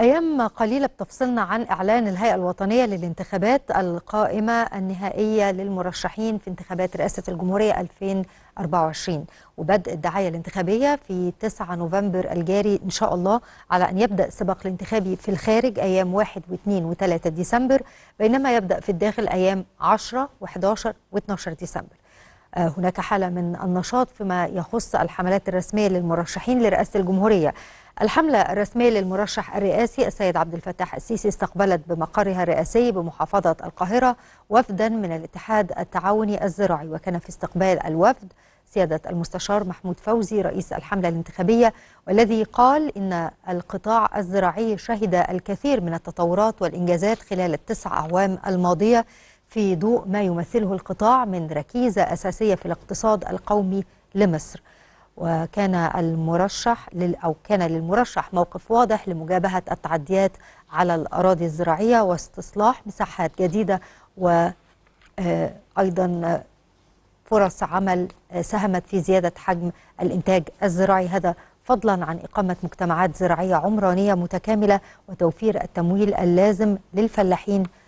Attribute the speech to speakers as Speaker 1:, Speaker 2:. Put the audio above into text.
Speaker 1: أيام قليلة بتفصلنا عن إعلان الهيئة الوطنية للانتخابات القائمة النهائية للمرشحين في انتخابات رئاسة الجمهورية 2024 وبدء الدعاية الانتخابية في 9 نوفمبر الجاري إن شاء الله على أن يبدأ سباق الانتخابي في الخارج أيام 1 و2 و3 ديسمبر بينما يبدأ في الداخل أيام 10 و11 و12 ديسمبر آه، هناك حالة من النشاط فيما يخص الحملات الرسمية للمرشحين لرئاسة الجمهورية الحملة الرسمية للمرشح الرئاسي السيد عبد الفتاح السيسي استقبلت بمقرها الرئاسي بمحافظة القاهرة وفدا من الاتحاد التعاوني الزراعي وكان في استقبال الوفد سيادة المستشار محمود فوزي رئيس الحملة الانتخابية والذي قال إن القطاع الزراعي شهد الكثير من التطورات والإنجازات خلال التسع أعوام الماضية في ضوء ما يمثله القطاع من ركيزة أساسية في الاقتصاد القومي لمصر وكان المرشح لل أو كان للمرشح موقف واضح لمجابهة التعديات على الأراضي الزراعية واستصلاح مساحات جديدة وأيضا آه، آه، فرص عمل آه، ساهمت في زيادة حجم الإنتاج الزراعي هذا فضلا عن إقامة مجتمعات زراعية عمرانية متكاملة وتوفير التمويل اللازم للفلاحين